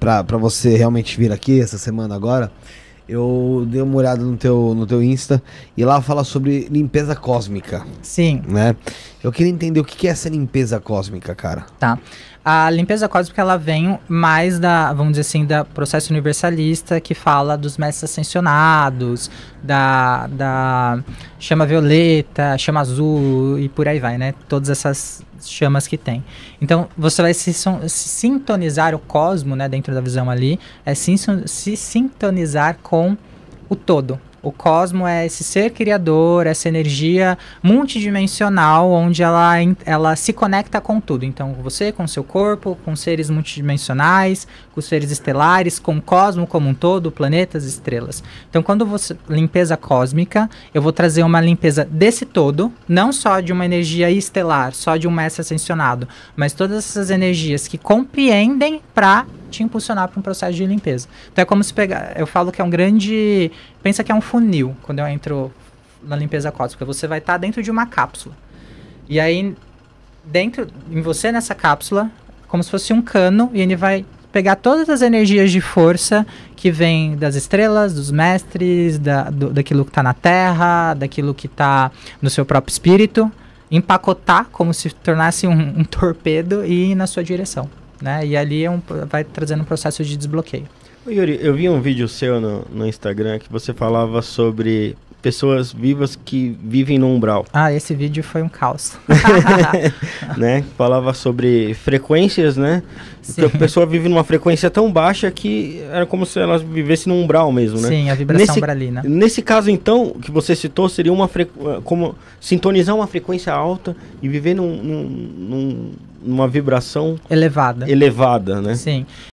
para você realmente vir aqui essa semana agora, eu dei uma olhada no teu, no teu Insta e lá fala sobre limpeza cósmica. Sim. Né? Eu queria entender o que é essa limpeza cósmica, cara. Tá. A limpeza cósmica ela vem mais da, vamos dizer assim, da processo universalista que fala dos mestres ascensionados, da, da chama violeta, chama azul e por aí vai, né? Todas essas chamas que tem. Então você vai se, se sintonizar o cosmo, né? Dentro da visão ali, é se, se sintonizar com o todo, o cosmo é esse ser criador, essa energia multidimensional, onde ela, ela se conecta com tudo. Então, você, com seu corpo, com seres multidimensionais, com seres estelares, com o cosmo como um todo, planetas, estrelas. Então, quando você. Limpeza cósmica, eu vou trazer uma limpeza desse todo, não só de uma energia estelar, só de um mestre ascensionado, mas todas essas energias que compreendem para te impulsionar para um processo de limpeza. Então é como se pegar, eu falo que é um grande, pensa que é um funil quando eu entro na limpeza cósmica, você vai estar tá dentro de uma cápsula. E aí dentro em você nessa cápsula, como se fosse um cano e ele vai pegar todas as energias de força que vem das estrelas, dos mestres, da, do, daquilo que está na Terra, daquilo que está no seu próprio espírito, empacotar como se tornasse um, um torpedo e ir na sua direção né? E ali é um, vai trazendo um processo de desbloqueio. Yuri, eu vi um vídeo seu no, no Instagram que você falava sobre pessoas vivas que vivem no umbral. Ah, esse vídeo foi um caos. né? Falava sobre frequências, né? Sim. Porque a pessoa vive numa frequência tão baixa que era como se ela vivesse num umbral mesmo, né? Sim, a vibração nesse, umbralina. Nesse caso, então, que você citou, seria uma eh, como sintonizar uma frequência alta e viver num, num, num, numa vibração elevada. Elevada, né? Sim.